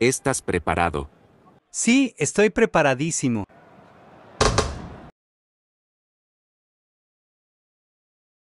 ¿Estás preparado? Sí, estoy preparadísimo.